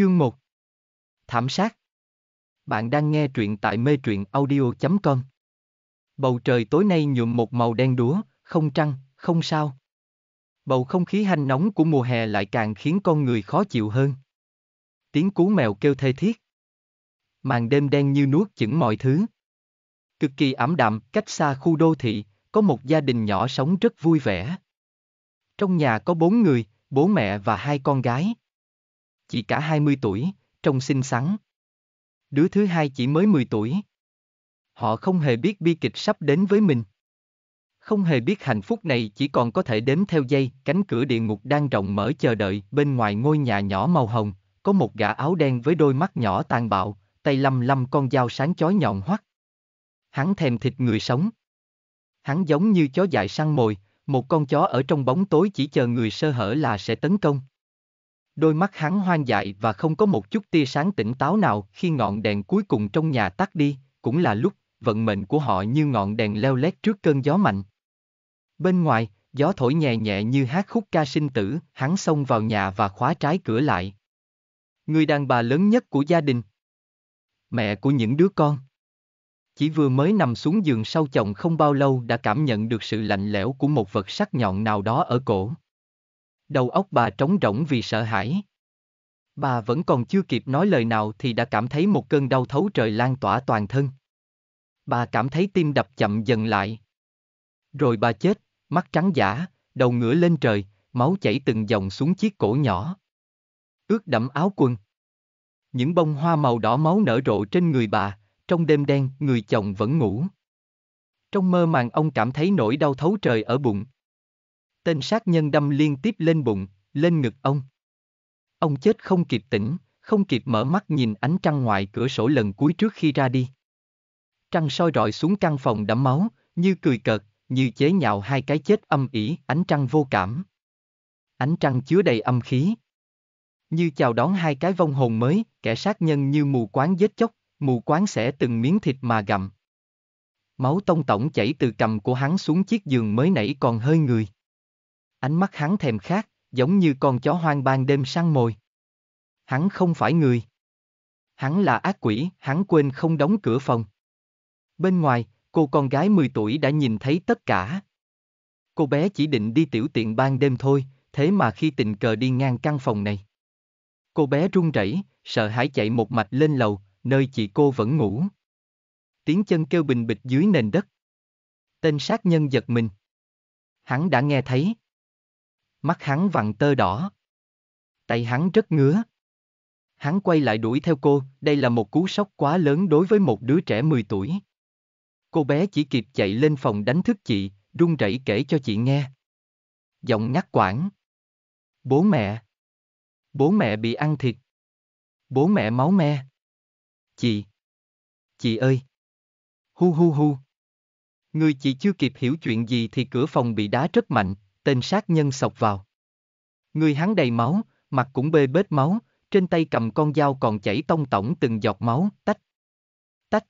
Chương 1 Thảm sát Bạn đang nghe truyện tại mê truyện audio.com Bầu trời tối nay nhuộm một màu đen đúa, không trăng, không sao. Bầu không khí hanh nóng của mùa hè lại càng khiến con người khó chịu hơn. Tiếng cú mèo kêu thê thiết. Màn đêm đen như nuốt chửng mọi thứ. Cực kỳ ảm đạm, cách xa khu đô thị, có một gia đình nhỏ sống rất vui vẻ. Trong nhà có bốn người, bố mẹ và hai con gái chỉ cả 20 tuổi, trông xinh xắn. Đứa thứ hai chỉ mới 10 tuổi. Họ không hề biết bi kịch sắp đến với mình. Không hề biết hạnh phúc này chỉ còn có thể đếm theo giây, cánh cửa địa ngục đang rộng mở chờ đợi, bên ngoài ngôi nhà nhỏ màu hồng, có một gã áo đen với đôi mắt nhỏ tàn bạo, tay lăm lăm con dao sáng chói nhọn hoắt. Hắn thèm thịt người sống. Hắn giống như chó dại săn mồi, một con chó ở trong bóng tối chỉ chờ người sơ hở là sẽ tấn công. Đôi mắt hắn hoang dại và không có một chút tia sáng tỉnh táo nào khi ngọn đèn cuối cùng trong nhà tắt đi, cũng là lúc vận mệnh của họ như ngọn đèn leo lét trước cơn gió mạnh. Bên ngoài, gió thổi nhẹ nhẹ như hát khúc ca sinh tử, hắn xông vào nhà và khóa trái cửa lại. Người đàn bà lớn nhất của gia đình. Mẹ của những đứa con. Chỉ vừa mới nằm xuống giường sau chồng không bao lâu đã cảm nhận được sự lạnh lẽo của một vật sắc nhọn nào đó ở cổ. Đầu óc bà trống rỗng vì sợ hãi. Bà vẫn còn chưa kịp nói lời nào thì đã cảm thấy một cơn đau thấu trời lan tỏa toàn thân. Bà cảm thấy tim đập chậm dần lại. Rồi bà chết, mắt trắng giả, đầu ngửa lên trời, máu chảy từng dòng xuống chiếc cổ nhỏ. Ướt đẫm áo quần. Những bông hoa màu đỏ máu nở rộ trên người bà, trong đêm đen người chồng vẫn ngủ. Trong mơ màng ông cảm thấy nỗi đau thấu trời ở bụng. Tên sát nhân đâm liên tiếp lên bụng, lên ngực ông. Ông chết không kịp tỉnh, không kịp mở mắt nhìn ánh trăng ngoài cửa sổ lần cuối trước khi ra đi. Trăng soi rọi xuống căn phòng đẫm máu, như cười cợt, như chế nhạo hai cái chết âm ỉ, ánh trăng vô cảm. Ánh trăng chứa đầy âm khí. Như chào đón hai cái vong hồn mới, kẻ sát nhân như mù quáng giết chóc, mù quáng sẽ từng miếng thịt mà gặm. Máu tông tổng chảy từ cầm của hắn xuống chiếc giường mới nãy còn hơi người. Ánh mắt hắn thèm khát, giống như con chó hoang ban đêm săn mồi. Hắn không phải người. Hắn là ác quỷ, hắn quên không đóng cửa phòng. Bên ngoài, cô con gái 10 tuổi đã nhìn thấy tất cả. Cô bé chỉ định đi tiểu tiện ban đêm thôi, thế mà khi tình cờ đi ngang căn phòng này. Cô bé run rẩy, sợ hãi chạy một mạch lên lầu, nơi chị cô vẫn ngủ. Tiếng chân kêu bình bịch dưới nền đất. Tên sát nhân giật mình. Hắn đã nghe thấy, Mắt hắn vặn tơ đỏ. Tay hắn rất ngứa. Hắn quay lại đuổi theo cô, đây là một cú sốc quá lớn đối với một đứa trẻ 10 tuổi. Cô bé chỉ kịp chạy lên phòng đánh thức chị, run rẩy kể cho chị nghe. Giọng ngắt quãng. Bố mẹ. Bố mẹ bị ăn thịt. Bố mẹ máu me. Chị. Chị ơi. Hu hu hu. Người chị chưa kịp hiểu chuyện gì thì cửa phòng bị đá rất mạnh, tên sát nhân sọc vào. Người hắn đầy máu, mặt cũng bê bết máu, trên tay cầm con dao còn chảy tông tổng từng giọt máu, tách. Tách.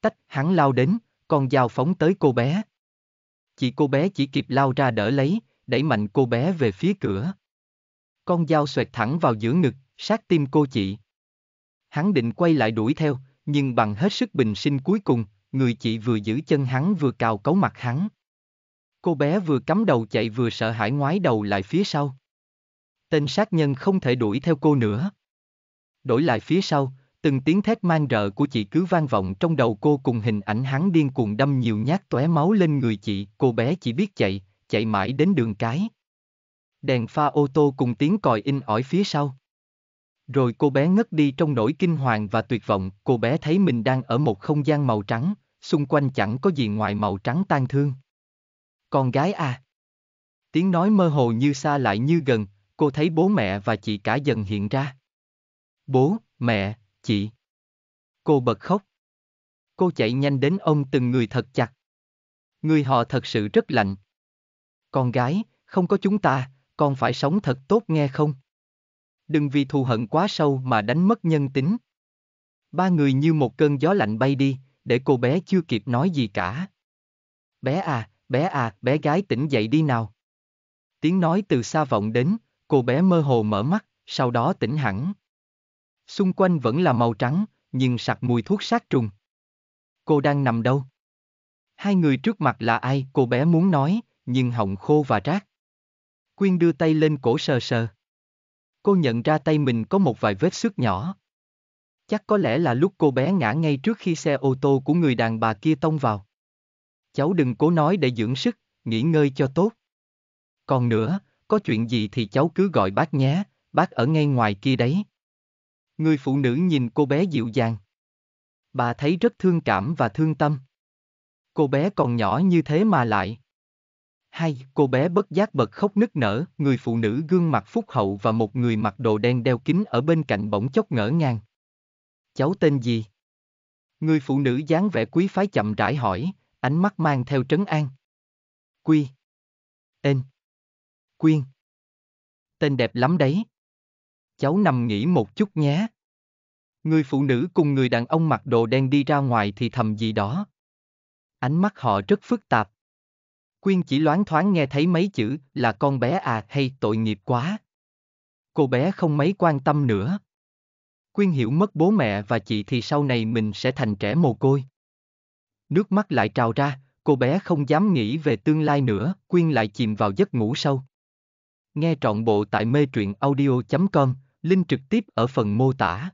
Tách, hắn lao đến, con dao phóng tới cô bé. Chị cô bé chỉ kịp lao ra đỡ lấy, đẩy mạnh cô bé về phía cửa. Con dao xoẹt thẳng vào giữa ngực, sát tim cô chị. Hắn định quay lại đuổi theo, nhưng bằng hết sức bình sinh cuối cùng, người chị vừa giữ chân hắn vừa cào cấu mặt hắn. Cô bé vừa cắm đầu chạy vừa sợ hãi ngoái đầu lại phía sau. Tên sát nhân không thể đuổi theo cô nữa. Đổi lại phía sau, từng tiếng thét man rợ của chị cứ vang vọng trong đầu cô cùng hình ảnh hắn điên cuồng đâm nhiều nhát tóe máu lên người chị, cô bé chỉ biết chạy, chạy mãi đến đường cái. Đèn pha ô tô cùng tiếng còi in ỏi phía sau. Rồi cô bé ngất đi trong nỗi kinh hoàng và tuyệt vọng, cô bé thấy mình đang ở một không gian màu trắng, xung quanh chẳng có gì ngoài màu trắng tan thương. Con gái à. Tiếng nói mơ hồ như xa lại như gần, cô thấy bố mẹ và chị cả dần hiện ra. Bố, mẹ, chị. Cô bật khóc. Cô chạy nhanh đến ông từng người thật chặt. Người họ thật sự rất lạnh. Con gái, không có chúng ta, con phải sống thật tốt nghe không? Đừng vì thù hận quá sâu mà đánh mất nhân tính. Ba người như một cơn gió lạnh bay đi, để cô bé chưa kịp nói gì cả. Bé à, bé à, bé gái tỉnh dậy đi nào. Tiếng nói từ xa vọng đến, cô bé mơ hồ mở mắt, sau đó tỉnh hẳn. Xung quanh vẫn là màu trắng, nhưng sặc mùi thuốc sát trùng. Cô đang nằm đâu? Hai người trước mặt là ai, cô bé muốn nói, nhưng họng khô và rác. Quyên đưa tay lên cổ sờ sờ. Cô nhận ra tay mình có một vài vết xước nhỏ. Chắc có lẽ là lúc cô bé ngã ngay trước khi xe ô tô của người đàn bà kia tông vào cháu đừng cố nói để dưỡng sức, nghỉ ngơi cho tốt. Còn nữa, có chuyện gì thì cháu cứ gọi bác nhé, bác ở ngay ngoài kia đấy. Người phụ nữ nhìn cô bé dịu dàng. Bà thấy rất thương cảm và thương tâm. Cô bé còn nhỏ như thế mà lại. hay cô bé bất giác bật khóc nức nở, người phụ nữ gương mặt phúc hậu và một người mặc đồ đen đeo kính ở bên cạnh bỗng chốc ngỡ ngàng. Cháu tên gì? Người phụ nữ dáng vẻ quý phái chậm rãi hỏi, ánh mắt mang theo trấn an. Quy. Ên. Quyên. Tên đẹp lắm đấy. Cháu nằm nghỉ một chút nhé. Người phụ nữ cùng người đàn ông mặc đồ đen đi ra ngoài thì thầm gì đó. Ánh mắt họ rất phức tạp. Quyên chỉ loáng thoáng nghe thấy mấy chữ là con bé à hay tội nghiệp quá. Cô bé không mấy quan tâm nữa. Quyên hiểu mất bố mẹ và chị thì sau này mình sẽ thành trẻ mồ côi nước mắt lại trào ra, cô bé không dám nghĩ về tương lai nữa, Quyên lại chìm vào giấc ngủ sâu. Nghe trọn bộ tại mê truyện audio.com, link trực tiếp ở phần mô tả.